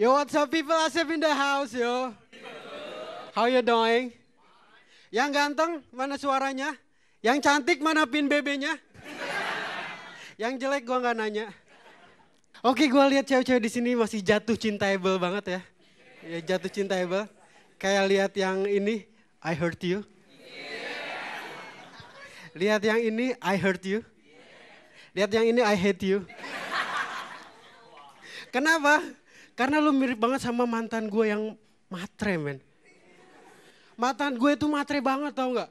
Yo, what's up people? Asif in the house, yo. How you doing? Yang ganteng, mana suaranya? Yang cantik, mana pin BB-nya? Yang jelek gue nggak nanya. Oke, gue lihat cewek-cewek di sini masih jatuh cinta cintable banget ya. Ya jatuh cinta cintable. Kayak lihat yang ini, I hurt you. Lihat yang ini, I hurt you. Lihat yang ini, I hate you. Kenapa? Karena lu mirip banget sama mantan gue yang matre men. Mantan gue itu matre banget tau gak.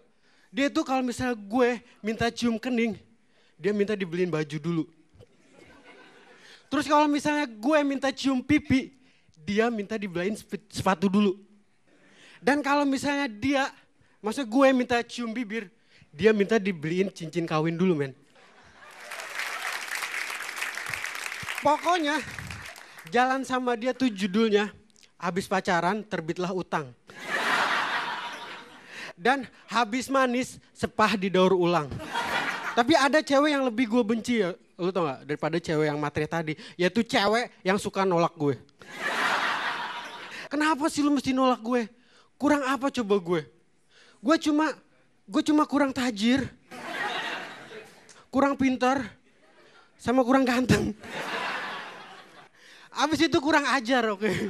Dia tuh kalau misalnya gue minta cium kening, dia minta dibeliin baju dulu. Terus kalau misalnya gue minta cium pipi, dia minta dibeliin sepatu dulu. Dan kalau misalnya dia, maksud gue minta cium bibir, dia minta dibeliin cincin kawin dulu men. Pokoknya Jalan sama dia tuh judulnya, habis pacaran terbitlah utang. Dan habis manis sepah didaur ulang. Tapi ada cewek yang lebih gue benci ya, lu tau gak? Daripada cewek yang materi tadi, yaitu cewek yang suka nolak gue. Kenapa sih lu mesti nolak gue? Kurang apa coba gue? Gue cuma, gue cuma kurang tajir. Kurang pintar. Sama kurang ganteng. Abis itu kurang ajar, oke. Okay.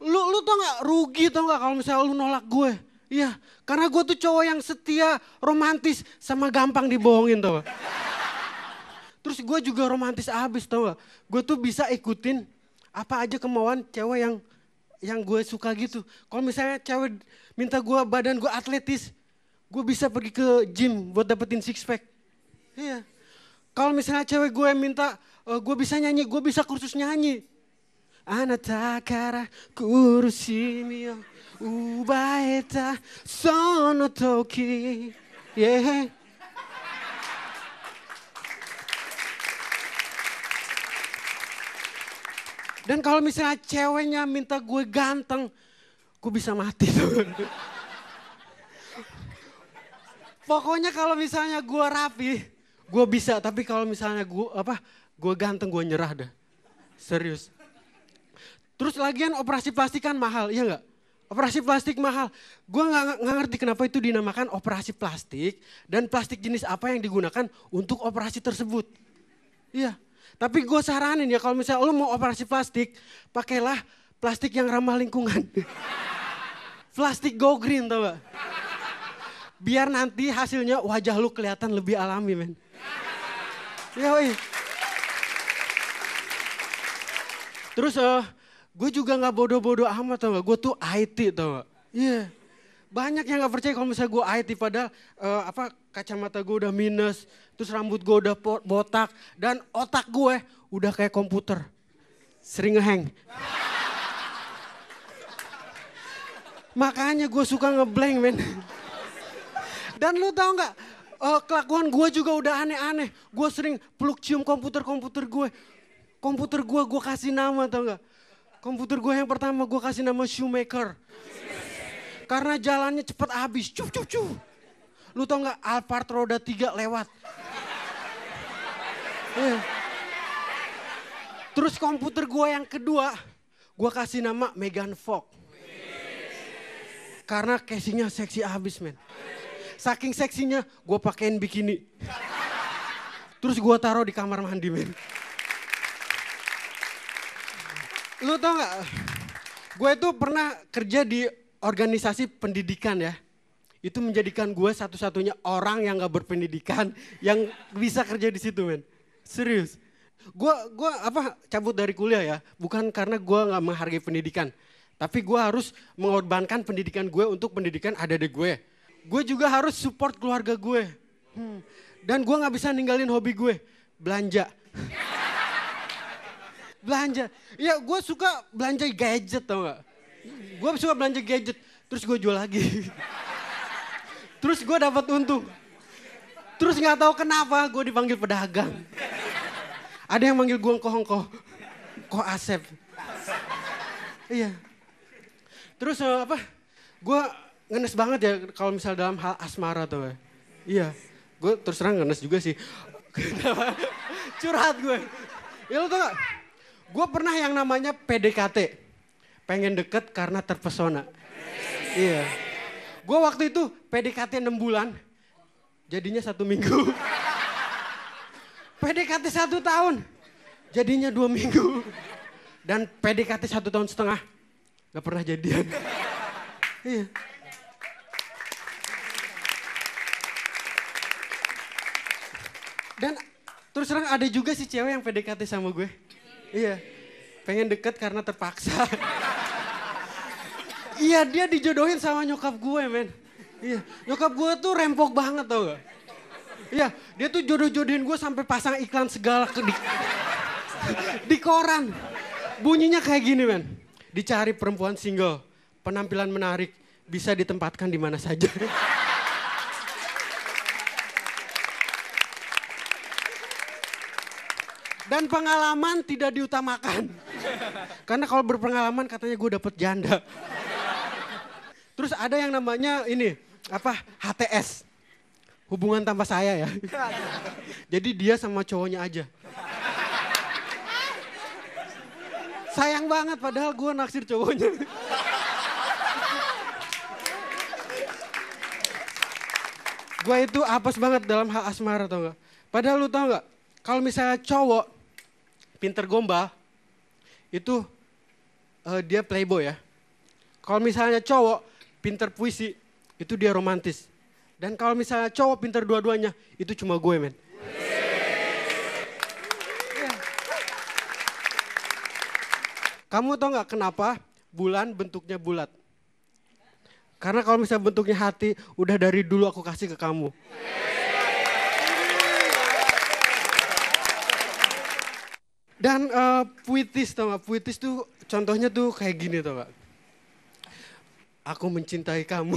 Lu lu tau nggak rugi tau gak kalau misalnya lu nolak gue? Iya, karena gue tuh cowok yang setia, romantis, sama gampang dibohongin tau gak? Terus gue juga romantis abis tau gak? Gue tuh bisa ikutin apa aja kemauan cewek yang yang gue suka gitu. Kalau misalnya cewek minta gue badan gue atletis, gue bisa pergi ke gym buat dapetin six pack. Iya. Kalau misalnya cewek gue minta oh, gue bisa nyanyi, gue bisa kursus nyanyi. Anata kara kurusimi ubaeta sono toki. Yeah. Dan kalau misalnya ceweknya minta gue ganteng, gue bisa mati tuh. Pokoknya kalau misalnya gue rapi, gue bisa. Tapi kalau misalnya gue apa Gue ganteng, gue nyerah deh, Serius. Terus lagian operasi plastik kan mahal, iya gak? Operasi plastik mahal. Gue gak ngerti kenapa itu dinamakan operasi plastik dan plastik jenis apa yang digunakan untuk operasi tersebut. Iya. Tapi gue saranin ya kalau misalnya lo mau operasi plastik, pakailah plastik yang ramah lingkungan. plastik go green tau gak? Biar nanti hasilnya wajah lo kelihatan lebih alami men. Ya, Terus uh, eh, gue juga gak bodoh-bodoh amat tau gak. Gue tuh IT tau gak. Iya. Yeah. Banyak yang gak percaya kalau misalnya gue IT padahal uh, apa kacamata gue udah minus, terus rambut gue udah botak dan otak gue eh, udah kayak komputer. Sering ngehang. Makanya gue suka ngeblank men. Dan lu tau gak? uh, kelakuan gue juga udah aneh-aneh. Gue sering peluk cium komputer-komputer gue. Komputer gue, gue kasih nama tau gak? Komputer gue yang pertama gue kasih nama Shoemaker. Karena jalannya cepet habis, cuh cuh cuh. Lu tau gak Alphard roda tiga lewat. Eh. Terus komputer gue yang kedua, gue kasih nama Megan Fox. Karena casingnya seksi habis men. Saking seksinya gue pakein bikini. Terus gue taruh di kamar mandi men lu tau nggak? Gue itu pernah kerja di organisasi pendidikan ya. Itu menjadikan gue satu-satunya orang yang gak berpendidikan yang bisa kerja di situ men. Serius. Gue gua apa cabut dari kuliah ya, bukan karena gue nggak menghargai pendidikan. Tapi gue harus mengorbankan pendidikan gue untuk pendidikan ada di gue. Ya. Gue juga harus support keluarga gue. Hmm. Dan gue nggak bisa ninggalin hobi gue, belanja belanja. Iya gue suka belanja gadget tau gak. Gue suka belanja gadget, terus gue jual lagi. terus gue dapat untung. Terus gak tahu kenapa gue dipanggil pedagang. Ada yang manggil gue kohongko, kok Asep. Iya. Terus eh, apa? Gue ngenes banget ya kalau misalnya dalam hal asmara tau gak? Iya. Gue terus terang ngenes juga sih. Curhat gue. Ya lo tau gak? Gue pernah yang namanya PDKT. Pengen deket karena terpesona. Iya. Yeah. Gue waktu itu PDKT 6 bulan. Jadinya satu minggu. PDKT satu tahun. Jadinya dua minggu. Dan PDKT satu tahun setengah. Gak pernah jadian. Iya. Dan terus terang ada juga si cewek yang PDKT sama gue. Iya. Pengen deket karena terpaksa. iya dia dijodohin sama nyokap gue men. Iya. Nyokap gue tuh rempok banget tau gak? Iya, dia tuh jodoh-jodohin gue sampai pasang iklan segala ke di, di koran. Bunyinya kayak gini, men. Dicari perempuan single, penampilan menarik, bisa ditempatkan di mana saja. Dan pengalaman tidak diutamakan. Karena kalau berpengalaman katanya gue dapet janda. Terus ada yang namanya ini, apa HTS. Hubungan tanpa saya ya. Jadi dia sama cowoknya aja. Sayang banget padahal gue naksir cowoknya. gue itu apes banget dalam hal asmara tau gak. Padahal lu tau gak, kalau misalnya cowok pinter gombal itu uh, dia playboy ya. Kalau misalnya cowok pinter puisi itu dia romantis. Dan kalau misalnya cowok pinter dua-duanya itu cuma gue men. Kamu tau gak kenapa bulan bentuknya bulat? Karena kalau misalnya bentuknya hati, udah dari dulu aku kasih ke kamu. Dan uh, puitis tau gak, puitis tuh contohnya tuh kayak gini tau gak. Aku mencintai kamu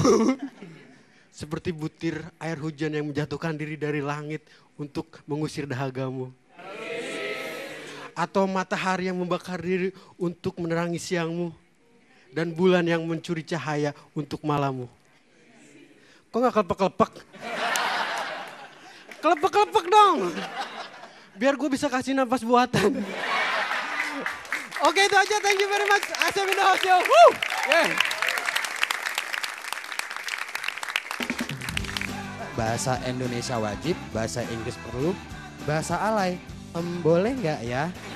seperti butir air hujan yang menjatuhkan diri dari langit untuk mengusir dahagamu. Atau matahari yang membakar diri untuk menerangi siangmu. Dan bulan yang mencuri cahaya untuk malammu. Kok gak kelepek kelepek kelepek kelepek dong biar gue bisa kasih nafas buatan. Oke okay, itu aja, thank you very much. Asep in the house, yo. Woo! Yeah. Bahasa Indonesia wajib, bahasa Inggris perlu, bahasa alay. Um, boleh nggak ya?